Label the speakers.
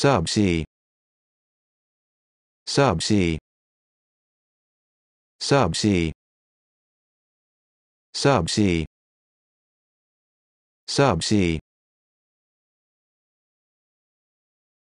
Speaker 1: sub C sub C sub C sub C sub C